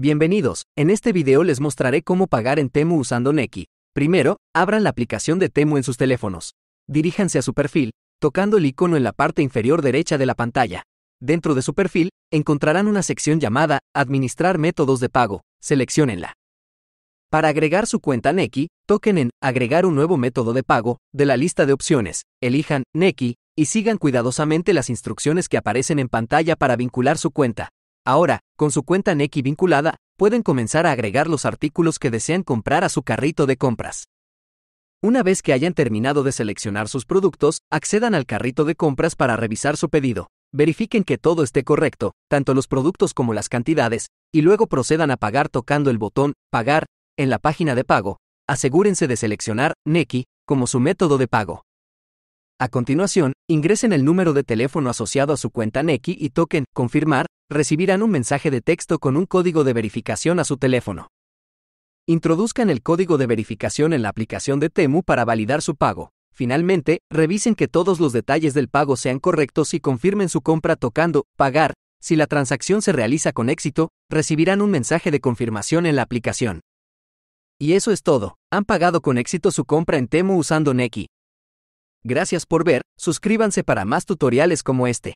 Bienvenidos, en este video les mostraré cómo pagar en Temu usando Neki. Primero, abran la aplicación de Temu en sus teléfonos. Diríjanse a su perfil, tocando el icono en la parte inferior derecha de la pantalla. Dentro de su perfil, encontrarán una sección llamada Administrar métodos de pago, Selecciónenla. Para agregar su cuenta Neki, toquen en Agregar un nuevo método de pago de la lista de opciones, elijan Neki y sigan cuidadosamente las instrucciones que aparecen en pantalla para vincular su cuenta. Ahora, con su cuenta Neki vinculada, pueden comenzar a agregar los artículos que desean comprar a su carrito de compras. Una vez que hayan terminado de seleccionar sus productos, accedan al carrito de compras para revisar su pedido. Verifiquen que todo esté correcto, tanto los productos como las cantidades, y luego procedan a pagar tocando el botón Pagar en la página de pago. Asegúrense de seleccionar Neki como su método de pago. A continuación, ingresen el número de teléfono asociado a su cuenta Neki y toquen Confirmar recibirán un mensaje de texto con un código de verificación a su teléfono. Introduzcan el código de verificación en la aplicación de Temu para validar su pago. Finalmente, revisen que todos los detalles del pago sean correctos y confirmen su compra tocando Pagar. Si la transacción se realiza con éxito, recibirán un mensaje de confirmación en la aplicación. Y eso es todo. Han pagado con éxito su compra en Temu usando Neki. Gracias por ver, suscríbanse para más tutoriales como este.